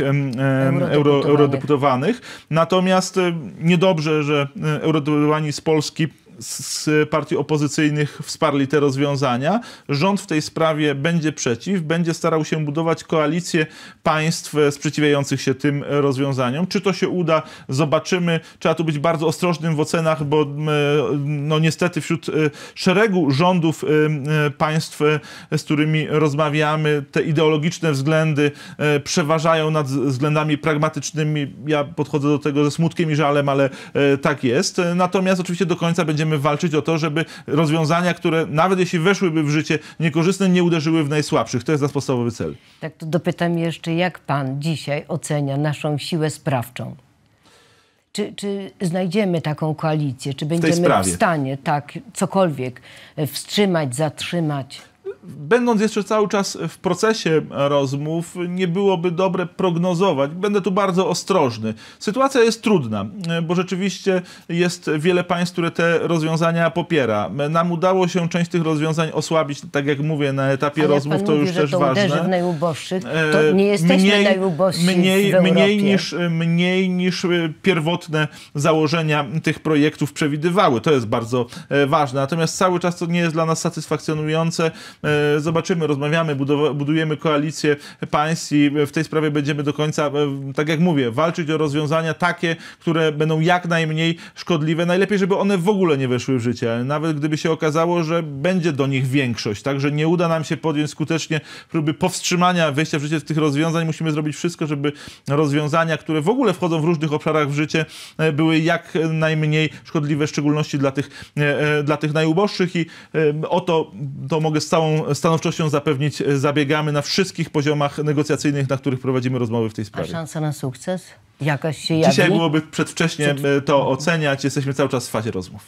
euro, eurodeputowanych. Natomiast e, niedobrze, że eurodeputowani z Polski z partii opozycyjnych wsparli te rozwiązania. Rząd w tej sprawie będzie przeciw, będzie starał się budować koalicję państw e, sprzeciwiających się tym rozwiązaniom. Czy to się uda, zobaczymy. Trzeba tu być bardzo ostrożnym w ocenach, bo e, no, niestety wśród e, szeregu rządów państw, z którymi rozmawiamy, te ideologiczne względy przeważają nad względami pragmatycznymi. Ja podchodzę do tego ze smutkiem i żalem, ale tak jest. Natomiast oczywiście do końca będzie będziemy walczyć o to, żeby rozwiązania, które nawet jeśli weszłyby w życie niekorzystne, nie uderzyły w najsłabszych. To jest nasz podstawowy cel. Tak, to dopytam jeszcze, jak pan dzisiaj ocenia naszą siłę sprawczą? Czy, czy, znajdziemy taką koalicję, czy będziemy w stanie tak cokolwiek e, wstrzymać, zatrzymać? będąc jeszcze cały czas w procesie rozmów, nie byłoby dobre prognozować. Będę tu bardzo ostrożny. Sytuacja jest trudna, bo rzeczywiście jest wiele państw, które te rozwiązania popiera. Nam udało się część tych rozwiązań osłabić, tak jak mówię, na etapie rozmów, mówi, to już też to ważne. W najuboższych, to e, nie jesteśmy mniej, najubożsi mniej, mniej, niż, mniej niż e, pierwotne założenia tych projektów przewidywały. To jest bardzo e, ważne. Natomiast cały czas to nie jest dla nas satysfakcjonujące E, zobaczymy, rozmawiamy, budujemy koalicję państw i w tej sprawie będziemy do końca, e, tak jak mówię, walczyć o rozwiązania takie, które będą jak najmniej szkodliwe. Najlepiej, żeby one w ogóle nie weszły w życie, ale nawet gdyby się okazało, że będzie do nich większość, także nie uda nam się podjąć skutecznie próby powstrzymania wejścia w życie tych rozwiązań. Musimy zrobić wszystko, żeby rozwiązania, które w ogóle wchodzą w różnych obszarach w życie, e, były jak najmniej szkodliwe, w szczególności dla tych, dla tych najuboższych i o to, to mogę z całą stanowczością zapewnić, e, zabiegamy na wszystkich poziomach negocjacyjnych, na których prowadzimy rozmowy w tej sprawie. A szansa na sukces? Jakaś się jawi? Dzisiaj byłoby przedwcześnie e, to oceniać. Jesteśmy cały czas w fazie rozmów.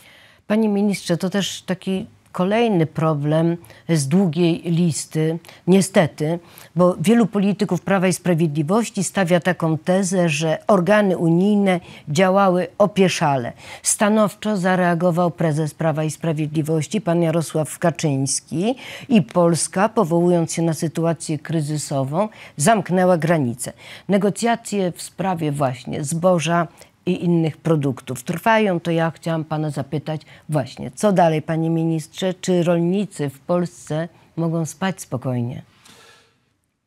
Panie ministrze, to też taki kolejny problem z długiej listy, niestety, bo wielu polityków Prawa i Sprawiedliwości stawia taką tezę, że organy unijne działały opieszale. Stanowczo zareagował prezes Prawa i Sprawiedliwości, pan Jarosław Kaczyński i Polska, powołując się na sytuację kryzysową, zamknęła granice. Negocjacje w sprawie właśnie zboża i innych produktów trwają, to ja chciałam Pana zapytać właśnie, co dalej Panie Ministrze, czy rolnicy w Polsce mogą spać spokojnie?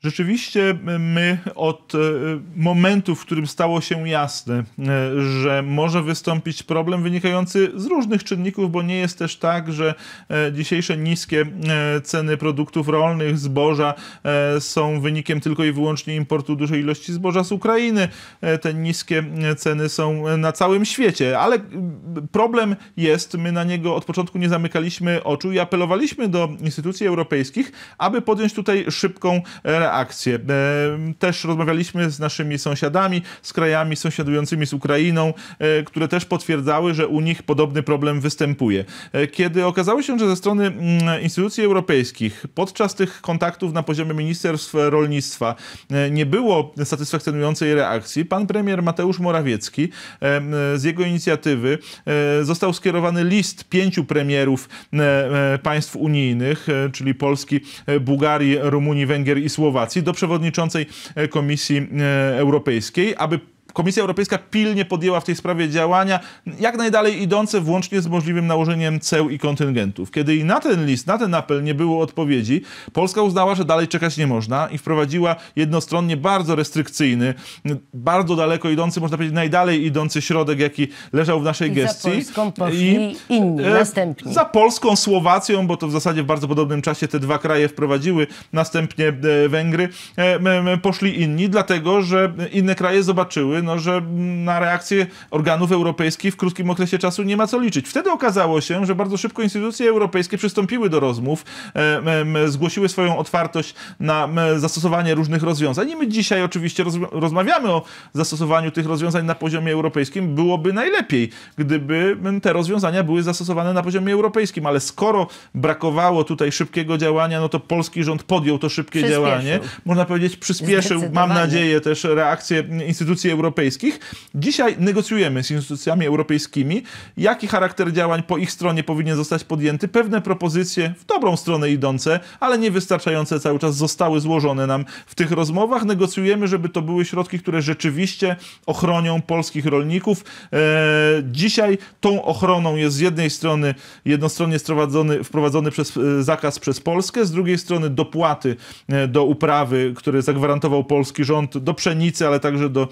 Rzeczywiście my od e, momentu, w którym stało się jasne, e, że może wystąpić problem wynikający z różnych czynników, bo nie jest też tak, że e, dzisiejsze niskie ceny produktów rolnych, zboża są wynikiem tylko i wyłącznie importu dużej ilości zboża z Ukrainy. Te niskie ceny są na całym świecie, ale problem jest, my na niego od początku nie zamykaliśmy oczu i apelowaliśmy do instytucji europejskich, aby podjąć tutaj szybką reakcję akcje. E, też rozmawialiśmy z naszymi sąsiadami, z krajami sąsiadującymi z Ukrainą, e, które też potwierdzały, że u nich podobny problem występuje. E, kiedy okazało się, że ze strony mm, instytucji europejskich podczas tych kontaktów na poziomie ministerstw rolnictwa nie było satysfakcjonującej reakcji, pan premier Mateusz Morawiecki z jego inicjatywy został skierowany list pięciu premierów państw unijnych, czyli Polski, Bułgarii, Rumunii, Węgier i Słowacji Słowacji do przewodniczącej e, Komisji e, Europejskiej, aby Komisja Europejska pilnie podjęła w tej sprawie działania, jak najdalej idące, włącznie z możliwym nałożeniem ceł i kontyngentów. Kiedy i na ten list, na ten apel nie było odpowiedzi, Polska uznała, że dalej czekać nie można i wprowadziła jednostronnie bardzo restrykcyjny, bardzo daleko idący, można powiedzieć, najdalej idący środek, jaki leżał w naszej I gestii. Za Polską poszli I, e, inni, następni. Za Polską, Słowacją, bo to w zasadzie w bardzo podobnym czasie te dwa kraje wprowadziły, następnie e, Węgry, e, poszli inni, dlatego że inne kraje zobaczyły, no, że na reakcję organów europejskich w krótkim okresie czasu nie ma co liczyć. Wtedy okazało się, że bardzo szybko instytucje europejskie przystąpiły do rozmów, e, zgłosiły swoją otwartość na zastosowanie różnych rozwiązań i my dzisiaj oczywiście roz, rozmawiamy o zastosowaniu tych rozwiązań na poziomie europejskim. Byłoby najlepiej, gdyby te rozwiązania były zastosowane na poziomie europejskim, ale skoro brakowało tutaj szybkiego działania, no to polski rząd podjął to szybkie działanie. Można powiedzieć, przyspieszył, mam nadzieję, też reakcję instytucji europejskich europejskich. Dzisiaj negocjujemy z instytucjami europejskimi, jaki charakter działań po ich stronie powinien zostać podjęty. Pewne propozycje w dobrą stronę idące, ale niewystarczające cały czas zostały złożone nam w tych rozmowach. Negocjujemy, żeby to były środki, które rzeczywiście ochronią polskich rolników. E, dzisiaj tą ochroną jest z jednej strony jednostronnie wprowadzony przez, e, zakaz przez Polskę, z drugiej strony dopłaty e, do uprawy, które zagwarantował polski rząd do pszenicy, ale także do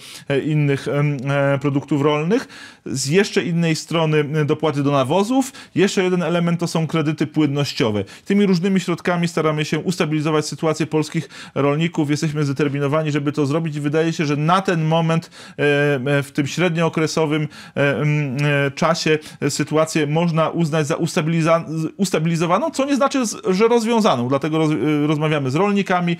innych e, produktów rolnych. Z jeszcze innej strony e, dopłaty do nawozów. Jeszcze jeden element to są kredyty płynnościowe. Tymi różnymi środkami staramy się ustabilizować sytuację polskich rolników. Jesteśmy zdeterminowani, żeby to zrobić i wydaje się, że na ten moment e, w tym średniookresowym czasie sytuację można uznać za ustabilizowaną, co nie znaczy, że rozwiązaną. Dlatego roz, rozmawiamy z rolnikami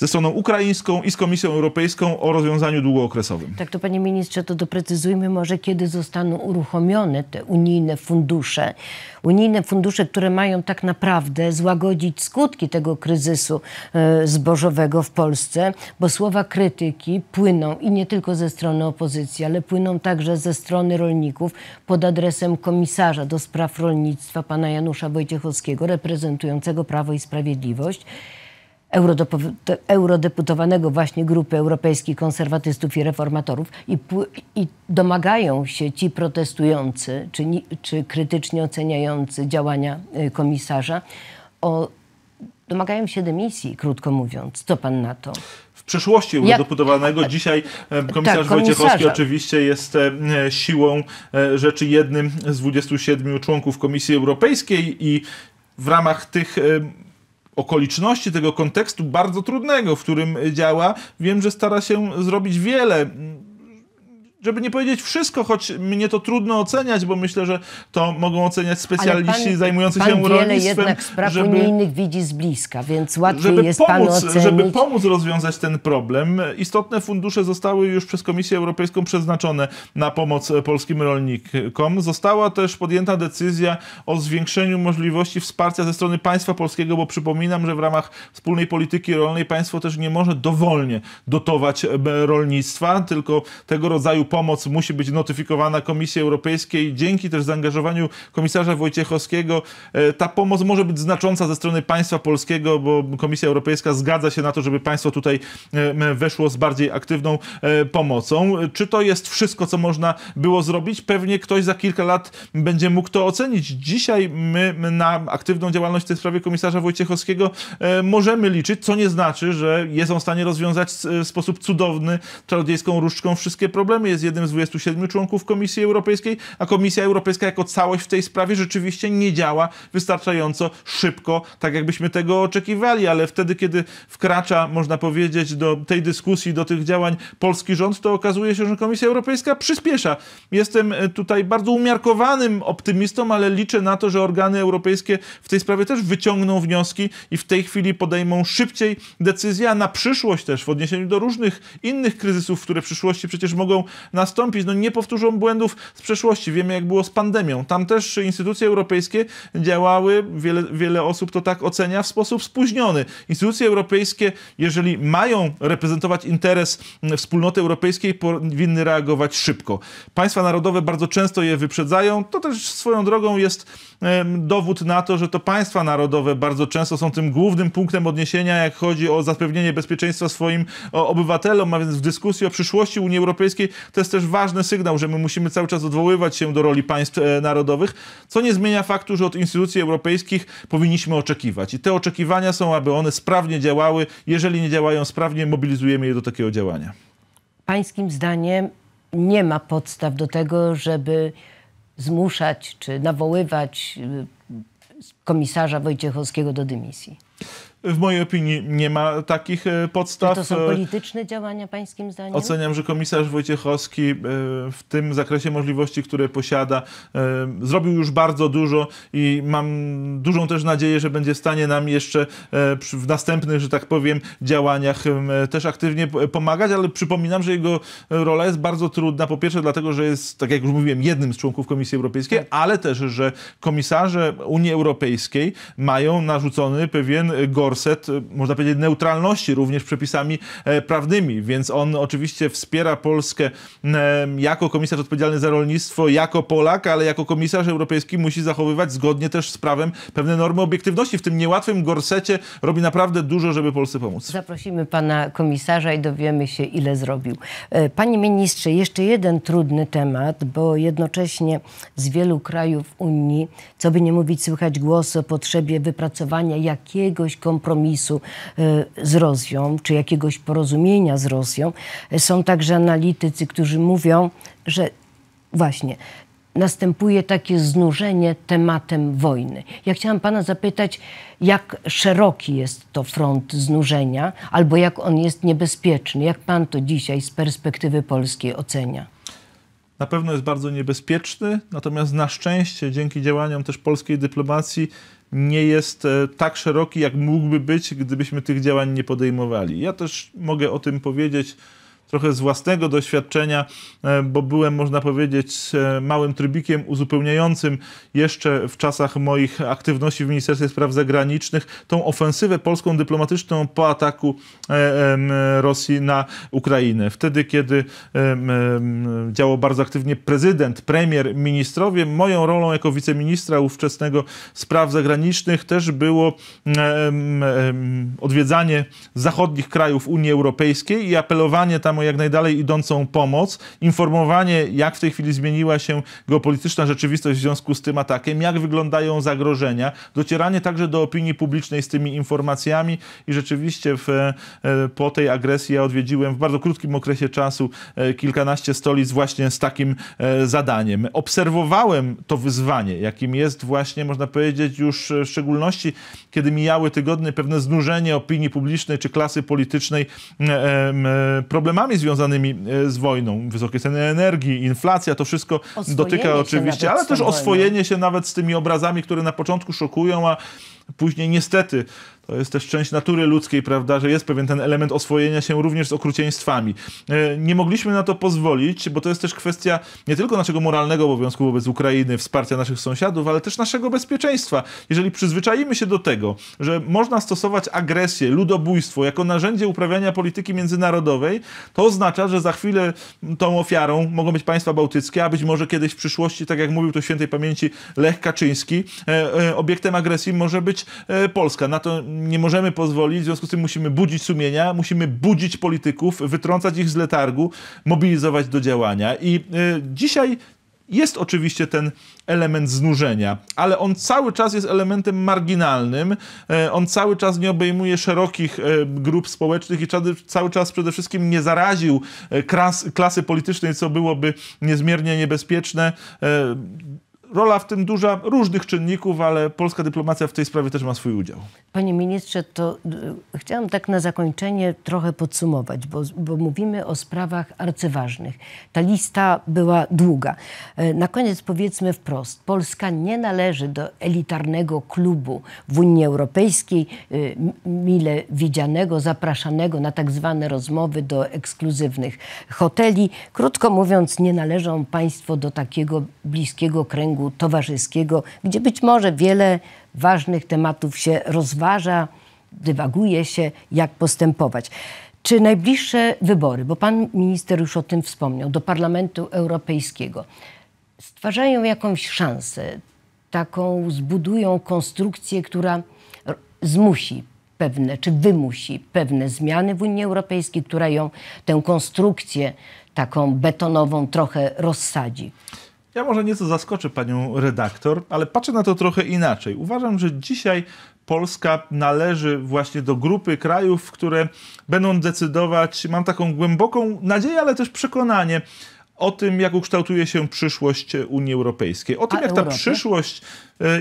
ze stroną ukraińską i z Komisją Europejską o rozwiązaniu długookresowym. Tak, to panie ministrze, to doprecyzujmy może, kiedy zostaną uruchomione te unijne fundusze. Unijne fundusze, które mają tak naprawdę złagodzić skutki tego kryzysu e, zbożowego w Polsce, bo słowa krytyki płyną i nie tylko ze strony opozycji, ale płyną także ze strony rolników pod adresem komisarza do spraw rolnictwa, pana Janusza Wojciechowskiego, reprezentującego Prawo i Sprawiedliwość eurodeputowanego właśnie grupy europejskich konserwatystów i reformatorów i, i domagają się ci protestujący czy, czy krytycznie oceniający działania y, komisarza o domagają się dymisji, krótko mówiąc. Co pan na to? W przeszłości eurodeputowanego dzisiaj tak, komisarz tak, Wojciechowski oczywiście jest siłą e, rzeczy jednym z 27 członków Komisji Europejskiej i w ramach tych okoliczności tego kontekstu bardzo trudnego, w którym e, działa, wiem, że stara się zrobić wiele żeby nie powiedzieć wszystko, choć mnie to trudno oceniać, bo myślę, że to mogą oceniać specjaliści pan, zajmujący pan się pan rolnictwem. wiele jednak spraw żeby, unijnych widzi z bliska, więc łatwiej żeby jest pomóc, ocenić. Żeby pomóc rozwiązać ten problem, istotne fundusze zostały już przez Komisję Europejską przeznaczone na pomoc polskim rolnikom. Została też podjęta decyzja o zwiększeniu możliwości wsparcia ze strony państwa polskiego, bo przypominam, że w ramach wspólnej polityki rolnej państwo też nie może dowolnie dotować e, rolnictwa, tylko tego rodzaju pomoc musi być notyfikowana Komisji Europejskiej. Dzięki też zaangażowaniu komisarza Wojciechowskiego e, ta pomoc może być znacząca ze strony państwa polskiego, bo Komisja Europejska zgadza się na to, żeby państwo tutaj e, weszło z bardziej aktywną e, pomocą. Czy to jest wszystko, co można było zrobić? Pewnie ktoś za kilka lat będzie mógł to ocenić. Dzisiaj my na aktywną działalność w tej sprawie komisarza Wojciechowskiego możemy liczyć, co nie znaczy, że jest on w stanie rozwiązać w sposób cudowny, czarodziejską różdżką wszystkie problemy jest jednym z 27 członków Komisji Europejskiej, a Komisja Europejska jako całość w tej sprawie rzeczywiście nie działa wystarczająco szybko, tak jakbyśmy tego oczekiwali, ale wtedy, kiedy wkracza, można powiedzieć, do tej dyskusji, do tych działań polski rząd, to okazuje się, że Komisja Europejska przyspiesza. Jestem e, tutaj bardzo umiarkowanym optymistą, ale liczę na to, że organy europejskie w tej sprawie też wyciągną wnioski i w tej chwili podejmą szybciej decyzję, a na przyszłość też w odniesieniu do różnych innych kryzysów, które w przyszłości przecież mogą nastąpić. No nie powtórzą błędów z przeszłości. Wiemy, jak było z pandemią. Tam też instytucje europejskie działały, wiele, wiele osób to tak ocenia, w sposób spóźniony. Instytucje europejskie, jeżeli mają reprezentować interes wspólnoty europejskiej, powinny reagować szybko. Państwa narodowe bardzo często je wyprzedzają. To też swoją drogą jest dowód na to, że to państwa narodowe bardzo często są tym głównym punktem odniesienia, jak chodzi o zapewnienie bezpieczeństwa swoim obywatelom, a więc w dyskusji o przyszłości Unii Europejskiej to jest też ważny sygnał, że my musimy cały czas odwoływać się do roli państw e, narodowych, co nie zmienia faktu, że od instytucji europejskich powinniśmy oczekiwać. I te oczekiwania są, aby one sprawnie działały. Jeżeli nie działają sprawnie, mobilizujemy je do takiego działania. Pańskim zdaniem nie ma podstaw do tego, żeby zmuszać czy nawoływać e, komisarza Wojciechowskiego do dymisji. W mojej opinii nie ma takich e, podstaw. Czy to są e, polityczne działania, pańskim zdaniem? Oceniam, że komisarz Wojciechowski e, w tym zakresie możliwości, które posiada, zrobił już bardzo dużo i mam dużą też nadzieję, że będzie w stanie nam jeszcze w następnych, że tak powiem, działaniach też aktywnie pomagać, ale przypominam, że jego rola jest bardzo trudna. Po pierwsze dlatego, że jest, tak jak już mówiłem, jednym z członków Komisji Europejskiej, tak. ale też, że komisarze Unii Europejskiej mają narzucony pewien gorszy Gorset, y, można powiedzieć, neutralności również przepisami e, prawnymi, więc on oczywiście wspiera Polskę jako komisarz odpowiedzialny za rolnictwo, jako Polak, ale jako komisarz europejski musi zachowywać zgodnie też z prawem pewne normy obiektywności. W tym niełatwym gorsecie robi naprawdę dużo, żeby Polsce pomóc. Zaprosimy pana komisarza i dowiemy się, ile zrobił. E, panie ministrze, jeszcze jeden trudny temat, bo jednocześnie z wielu krajów Unii, co by nie mówić, słychać głos o potrzebie wypracowania jakiegoś kompromisu kompromisu e, z Rosją, czy jakiegoś porozumienia z Rosją. E, są także analitycy, którzy mówią, że właśnie następuje takie znużenie tematem wojny. Ja chciałam pana zapytać, jak szeroki jest to front znużenia, albo jak on jest niebezpieczny? Jak pan to dzisiaj z perspektywy polskiej ocenia? Na pewno jest bardzo niebezpieczny, natomiast na szczęście dzięki działaniom też polskiej dyplomacji nie jest e, tak szeroki, jak mógłby być, gdybyśmy tych działań nie podejmowali. Ja też mogę o tym powiedzieć trochę z własnego doświadczenia, e, bo byłem, można powiedzieć, e, małym trybikiem uzupełniającym jeszcze w czasach moich aktywności w Ministerstwie Spraw Zagranicznych tą ofensywę polską dyplomatyczną po ataku e, Rosji na Ukrainę. Wtedy, kiedy działał bardzo aktywnie prezydent, premier, ministrowie, moją rolą jako wiceministra ówczesnego spraw zagranicznych też było odwiedzanie zachodnich krajów Unii Europejskiej i apelowanie tam samo jak najdalej idącą pomoc, informowanie, jak w tej chwili zmieniła się geopolityczna rzeczywistość w związku z tym atakiem, jak wyglądają zagrożenia, docieranie także do opinii publicznej z tymi informacjami i rzeczywiście w, e, po tej agresji ja odwiedziłem w bardzo krótkim okresie czasu e, kilkanaście stolic właśnie z takim e, zadaniem. Obserwowałem to wyzwanie, jakim jest właśnie, można powiedzieć, już w szczególności, kiedy mijały tygodnie pewne znużenie opinii publicznej czy klasy politycznej problemami problemami związanymi e, z wojną. Wysokie ceny energii, inflacja, to wszystko oswojenie dotyka oczywiście, ale też oswojenie wojną. się nawet z tymi obrazami, które na początku szokują, a Później niestety to jest też część natury ludzkiej, prawda, że jest pewien ten element oswojenia się również z okrucieństwami. E, nie mogliśmy na to pozwolić, bo to jest też kwestia nie tylko naszego moralnego obowiązku wobec Ukrainy, wsparcia naszych sąsiadów, ale też naszego bezpieczeństwa. Jeżeli przyzwyczajimy się do tego, że można stosować agresję, ludobójstwo jako narzędzie uprawiania polityki międzynarodowej, to oznacza, że za chwilę tą ofiarą mogą być państwa bałtyckie, a być może kiedyś w przyszłości, tak jak mówił to świętej pamięci Lech Kaczyński, e, e, obiektem agresji może być być e, Polska. Na to nie możemy pozwolić, w związku z tym musimy budzić sumienia, musimy budzić polityków, wytrącać ich z letargu, mobilizować do działania. I e, dzisiaj jest oczywiście ten element znużenia, ale on cały czas jest elementem marginalnym, e, on cały czas nie obejmuje szerokich grup społecznych i cały czas przede wszystkim nie zaraził klas, klasy politycznej, co byłoby niezmiernie niebezpieczne rola w tym duża różnych czynników, ale polska dyplomacja w tej sprawie też ma swój udział. Panie ministrze, to y, chciałam tak na zakończenie trochę podsumować, bo, bo mówimy o sprawach arcyważnych. Ta lista była długa. E, na koniec powiedzmy wprost, Polska nie należy do elitarnego klubu w Unii Europejskiej, y, mile widzianego, zapraszanego na tak zwane rozmowy do ekskluzywnych hoteli. Krótko mówiąc, nie należą państwo do takiego bliskiego kręgu kręgu towarzyskiego, gdzie być może wiele ważnych tematów się rozważa, dywaguje się, jak postępować. Czy najbliższe wybory, bo pan minister już o tym wspomniał, do Parlamentu Europejskiego stwarzają jakąś szansę, taką zbudują konstrukcję, która zmusi pewne, czy wymusi pewne zmiany w Unii Europejskiej, która ją, tę konstrukcję taką betonową trochę rozsadzi? Ja może nieco zaskoczę panią redaktor, ale patrzę na to trochę inaczej. Uważam, że dzisiaj Polska należy właśnie do grupy krajów, które będą decydować, mam taką głęboką nadzieję, ale też przekonanie o tym, jak ukształtuje się przyszłość Unii Europejskiej. O tym, A jak ta przyszłość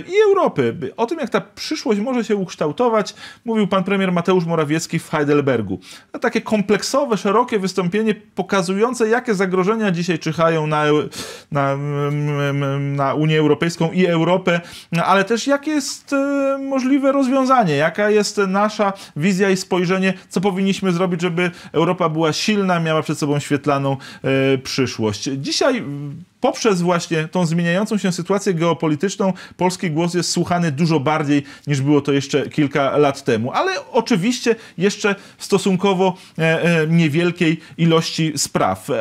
i Europy. O tym, jak ta przyszłość może się ukształtować, mówił pan premier Mateusz Morawiecki w Heidelbergu. A takie kompleksowe, szerokie wystąpienie pokazujące, jakie zagrożenia dzisiaj czyhają na, e, na, na Unię Europejską i Europę, ale też jakie jest e, możliwe rozwiązanie, jaka jest nasza wizja i spojrzenie, co powinniśmy zrobić, żeby Europa była silna, miała przed sobą świetlaną e, przyszłość. Dzisiaj poprzez właśnie tą zmieniającą się sytuację geopolityczną polski głos jest słuchany dużo bardziej niż było to jeszcze kilka lat temu. Ale oczywiście jeszcze w stosunkowo e, e, niewielkiej ilości spraw. E,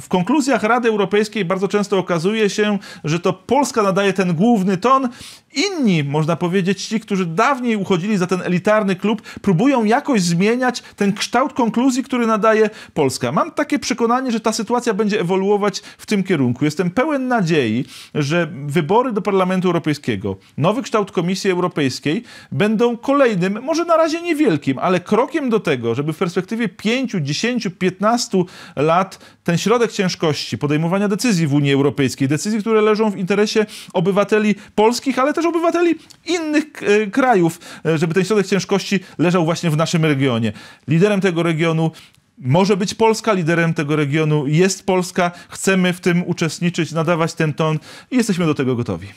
w konkluzjach Rady Europejskiej bardzo często okazuje się, że to Polska nadaje ten główny ton inni, można powiedzieć, ci, którzy dawniej uchodzili za ten elitarny klub, próbują jakoś zmieniać ten kształt konkluzji, który nadaje Polska. Mam takie przekonanie, że ta sytuacja będzie ewoluować w tym kierunku. Jestem pełen nadziei, że wybory do Parlamentu Europejskiego, nowy kształt Komisji Europejskiej będą kolejnym, może na razie niewielkim, ale krokiem do tego, żeby w perspektywie 5, 10, 15 lat ten środek ciężkości podejmowania decyzji w Unii Europejskiej, decyzji, które leżą w interesie obywateli polskich, ale też też obywateli innych e, krajów, e, żeby ten środek ciężkości leżał właśnie w naszym regionie. Liderem tego regionu może być Polska, liderem tego regionu jest Polska. Chcemy w tym uczestniczyć, nadawać ten ton i jesteśmy do tego gotowi.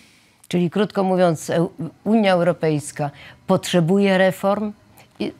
Czyli krótko mówiąc, Unia Europejska potrzebuje reform.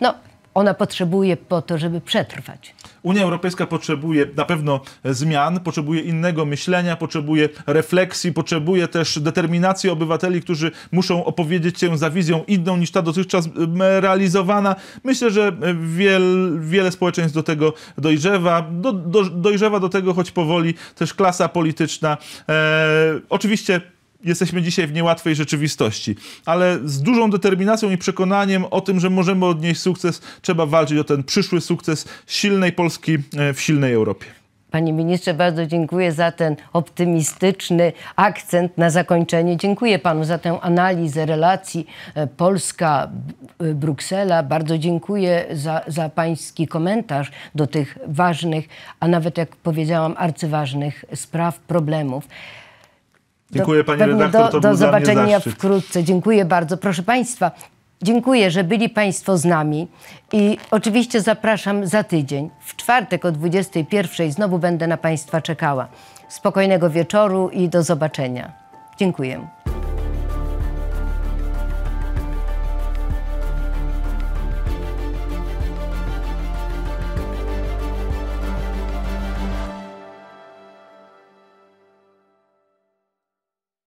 No, ona potrzebuje po to, żeby przetrwać. Unia Europejska potrzebuje na pewno zmian, potrzebuje innego myślenia, potrzebuje refleksji, potrzebuje też determinacji obywateli, którzy muszą opowiedzieć się za wizją inną niż ta dotychczas realizowana. Myślę, że wiel, wiele społeczeństw do tego dojrzewa. Do, do, dojrzewa do tego, choć powoli, też klasa polityczna. E, oczywiście jesteśmy dzisiaj w niełatwej rzeczywistości, ale z dużą determinacją i przekonaniem o tym, że możemy odnieść sukces, trzeba walczyć o ten przyszły sukces silnej Polski e, w silnej Europie. Panie ministrze, bardzo dziękuję za ten optymistyczny akcent na zakończenie. Dziękuję panu za tę analizę relacji e, Polska-Bruksela. E, bardzo dziękuję za, za pański komentarz do tych ważnych, a nawet jak powiedziałam, arcyważnych spraw, problemów. Dziękuję Pani redaktor. Do, do zobaczenia wkrótce. Dziękuję bardzo. Proszę Państwa, dziękuję, że byli Państwo z nami i oczywiście zapraszam za tydzień. W czwartek o 21:00 znowu będę na Państwa czekała. Spokojnego wieczoru i do zobaczenia. Dziękuję.